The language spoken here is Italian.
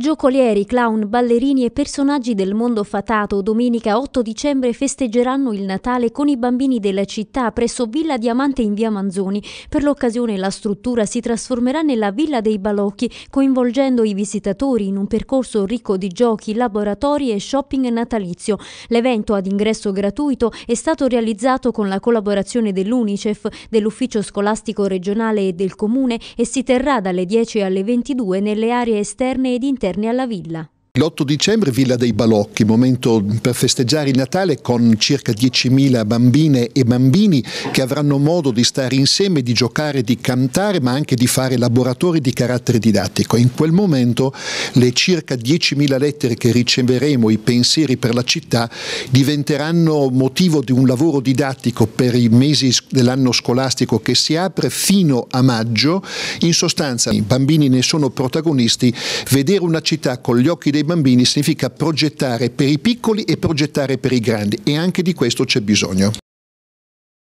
Giocolieri, clown, ballerini e personaggi del mondo fatato domenica 8 dicembre festeggeranno il Natale con i bambini della città presso Villa Diamante in via Manzoni. Per l'occasione la struttura si trasformerà nella Villa dei Balocchi, coinvolgendo i visitatori in un percorso ricco di giochi, laboratori e shopping natalizio. L'evento ad ingresso gratuito è stato realizzato con la collaborazione dell'UNICEF, dell'Ufficio Scolastico Regionale e del Comune e si terrà dalle 10 alle 22 nelle aree esterne ed interne interni alla villa. L'8 dicembre Villa dei Balocchi, momento per festeggiare il Natale con circa 10.000 bambine e bambini che avranno modo di stare insieme, di giocare, di cantare, ma anche di fare laboratori di carattere didattico. In quel momento le circa 10.000 lettere che riceveremo, i pensieri per la città, diventeranno motivo di un lavoro didattico per i mesi dell'anno scolastico che si apre fino a maggio. In sostanza i bambini ne sono protagonisti. Vedere una città con gli occhi dei dei bambini significa progettare per i piccoli e progettare per i grandi e anche di questo c'è bisogno.